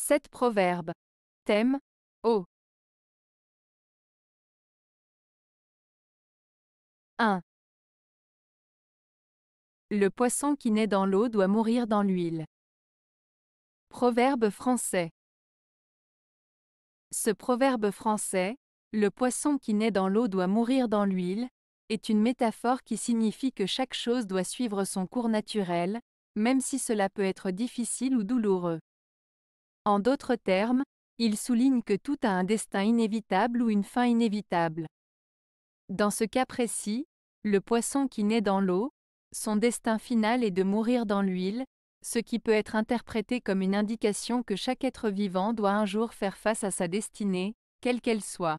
7 proverbes. Thème O. 1. Le poisson qui naît dans l'eau doit mourir dans l'huile. Proverbe français. Ce proverbe français, le poisson qui naît dans l'eau doit mourir dans l'huile, est une métaphore qui signifie que chaque chose doit suivre son cours naturel, même si cela peut être difficile ou douloureux. En d'autres termes, il souligne que tout a un destin inévitable ou une fin inévitable. Dans ce cas précis, le poisson qui naît dans l'eau, son destin final est de mourir dans l'huile, ce qui peut être interprété comme une indication que chaque être vivant doit un jour faire face à sa destinée, quelle qu'elle soit.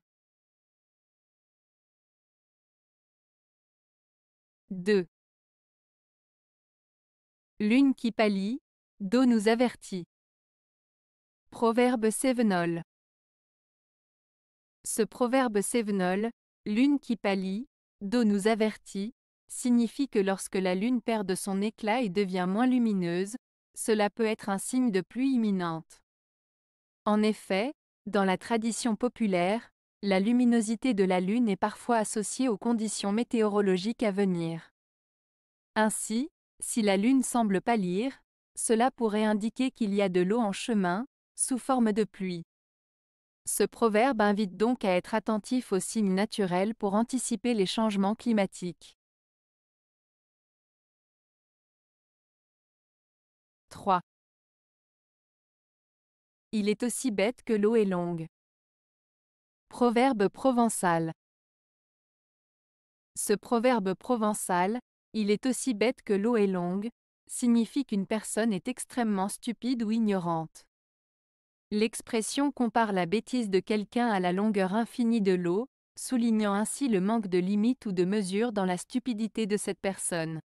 2. Lune qui pâlit, d'eau nous avertit. Proverbe Sévenol. Ce proverbe Sévenol, lune qui pâlit, d'eau nous avertit, signifie que lorsque la lune perd de son éclat et devient moins lumineuse, cela peut être un signe de pluie imminente. En effet, dans la tradition populaire, la luminosité de la lune est parfois associée aux conditions météorologiques à venir. Ainsi, si la lune semble pâlir, cela pourrait indiquer qu'il y a de l'eau en chemin, sous forme de pluie. Ce proverbe invite donc à être attentif aux signes naturels pour anticiper les changements climatiques. 3. Il est aussi bête que l'eau est longue. Proverbe provençal. Ce proverbe provençal, il est aussi bête que l'eau est longue, signifie qu'une personne est extrêmement stupide ou ignorante. L'expression compare la bêtise de quelqu'un à la longueur infinie de l'eau, soulignant ainsi le manque de limite ou de mesure dans la stupidité de cette personne.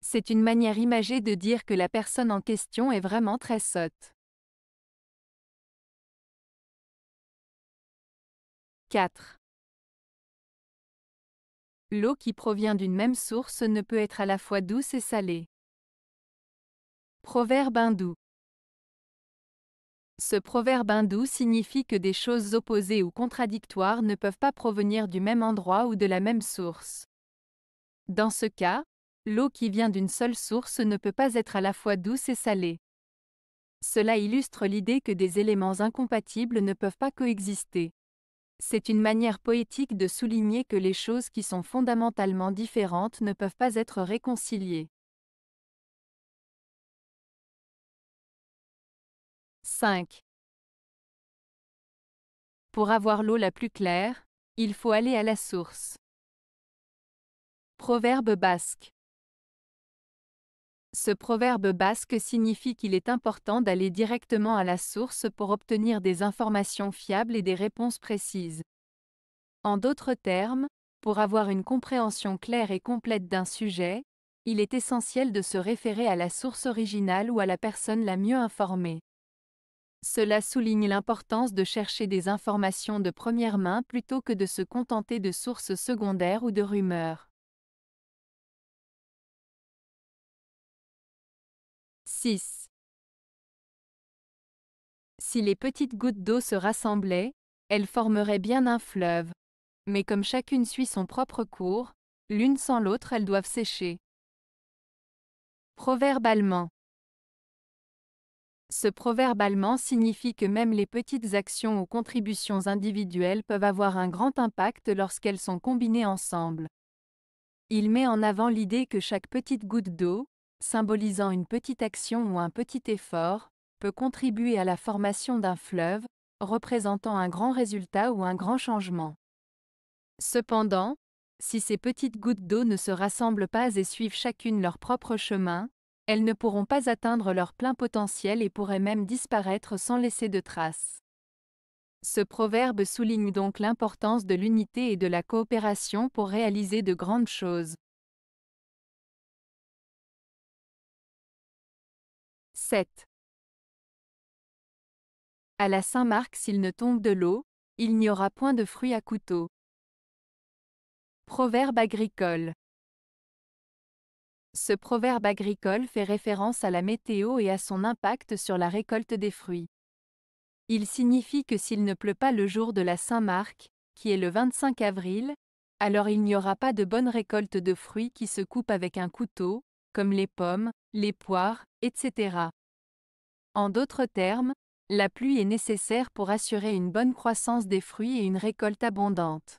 C'est une manière imagée de dire que la personne en question est vraiment très sotte. 4. L'eau qui provient d'une même source ne peut être à la fois douce et salée. Proverbe hindou. Ce proverbe hindou signifie que des choses opposées ou contradictoires ne peuvent pas provenir du même endroit ou de la même source. Dans ce cas, l'eau qui vient d'une seule source ne peut pas être à la fois douce et salée. Cela illustre l'idée que des éléments incompatibles ne peuvent pas coexister. C'est une manière poétique de souligner que les choses qui sont fondamentalement différentes ne peuvent pas être réconciliées. 5. Pour avoir l'eau la plus claire, il faut aller à la source. Proverbe basque. Ce proverbe basque signifie qu'il est important d'aller directement à la source pour obtenir des informations fiables et des réponses précises. En d'autres termes, pour avoir une compréhension claire et complète d'un sujet, il est essentiel de se référer à la source originale ou à la personne la mieux informée. Cela souligne l'importance de chercher des informations de première main plutôt que de se contenter de sources secondaires ou de rumeurs. 6. Si les petites gouttes d'eau se rassemblaient, elles formeraient bien un fleuve. Mais comme chacune suit son propre cours, l'une sans l'autre elles doivent sécher. Proverbe allemand. Ce proverbe allemand signifie que même les petites actions ou contributions individuelles peuvent avoir un grand impact lorsqu'elles sont combinées ensemble. Il met en avant l'idée que chaque petite goutte d'eau, symbolisant une petite action ou un petit effort, peut contribuer à la formation d'un fleuve, représentant un grand résultat ou un grand changement. Cependant, si ces petites gouttes d'eau ne se rassemblent pas et suivent chacune leur propre chemin, elles ne pourront pas atteindre leur plein potentiel et pourraient même disparaître sans laisser de traces. Ce proverbe souligne donc l'importance de l'unité et de la coopération pour réaliser de grandes choses. 7. À la Saint-Marc s'il ne tombe de l'eau, il n'y aura point de fruits à couteau. Proverbe agricole. Ce proverbe agricole fait référence à la météo et à son impact sur la récolte des fruits. Il signifie que s'il ne pleut pas le jour de la Saint-Marc, qui est le 25 avril, alors il n'y aura pas de bonne récolte de fruits qui se coupent avec un couteau, comme les pommes, les poires, etc. En d'autres termes, la pluie est nécessaire pour assurer une bonne croissance des fruits et une récolte abondante.